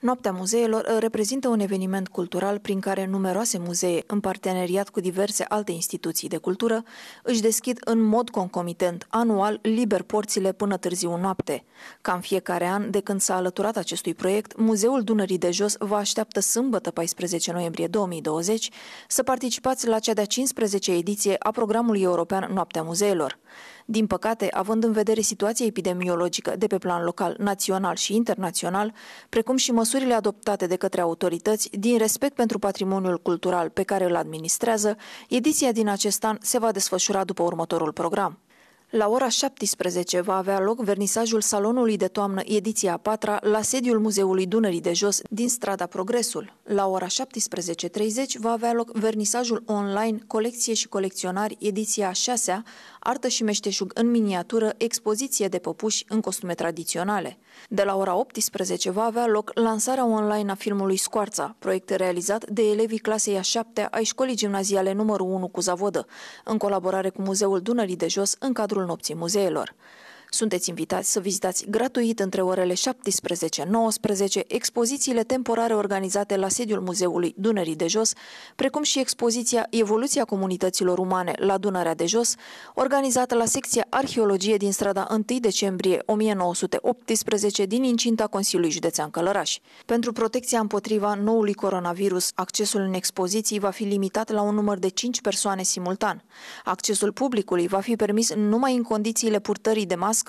Noaptea muzeelor uh, reprezintă un eveniment cultural prin care numeroase muzee, în parteneriat cu diverse alte instituții de cultură, își deschid în mod concomitent, anual, liber porțile până târziu noapte. Cam fiecare an, de când s-a alăturat acestui proiect, Muzeul Dunării de Jos vă așteaptă sâmbătă 14 noiembrie 2020 să participați la cea de-a 15 ediție a programului european Noaptea Muzeelor. Din păcate, având în vedere situația epidemiologică de pe plan local, național și internațional, precum și măsurile adoptate de către autorități din respect pentru patrimoniul cultural pe care îl administrează, ediția din acest an se va desfășura după următorul program. La ora 17 va avea loc vernisajul Salonului de Toamnă, ediția a patra, la sediul Muzeului Dunării de Jos, din strada Progresul. La ora 17.30 va avea loc vernisajul online Colecție și colecționari, ediția a șasea, Artă și meșteșug în miniatură, expoziție de păpuși în costume tradiționale. De la ora 18 va avea loc lansarea online a filmului Scoarța, proiect realizat de elevii clasei a 7 ai școlii gimnaziale numărul 1 cu Zavodă, în colaborare cu Muzeul Dunării de Jos, în cadrul Nopții Muzeelor. Sunteți invitați să vizitați gratuit între orele 17-19 expozițiile temporare organizate la sediul Muzeului Dunării de Jos, precum și expoziția Evoluția comunităților umane la Dunărea de Jos, organizată la secția Arheologie din strada 1 decembrie 1918 din incinta Consiliului Județean Călăraș. Pentru protecția împotriva noului coronavirus, accesul în expoziții va fi limitat la un număr de 5 persoane simultan. Accesul publicului va fi permis numai în condițiile purtării de mască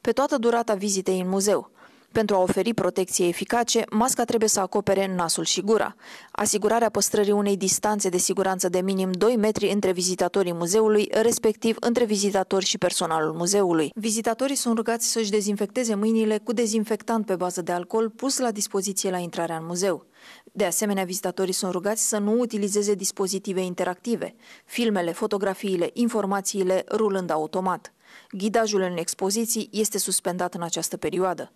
pe toată durata vizitei în muzeu. Pentru a oferi protecție eficace, masca trebuie să acopere nasul și gura. Asigurarea păstrării unei distanțe de siguranță de minim 2 metri între vizitatorii muzeului, respectiv între vizitatori și personalul muzeului. Vizitatorii sunt rugați să-și dezinfecteze mâinile cu dezinfectant pe bază de alcool pus la dispoziție la intrarea în muzeu. De asemenea, vizitatorii sunt rugați să nu utilizeze dispozitive interactive, filmele, fotografiile, informațiile rulând automat. Ghidajul în expoziții este suspendat în această perioadă.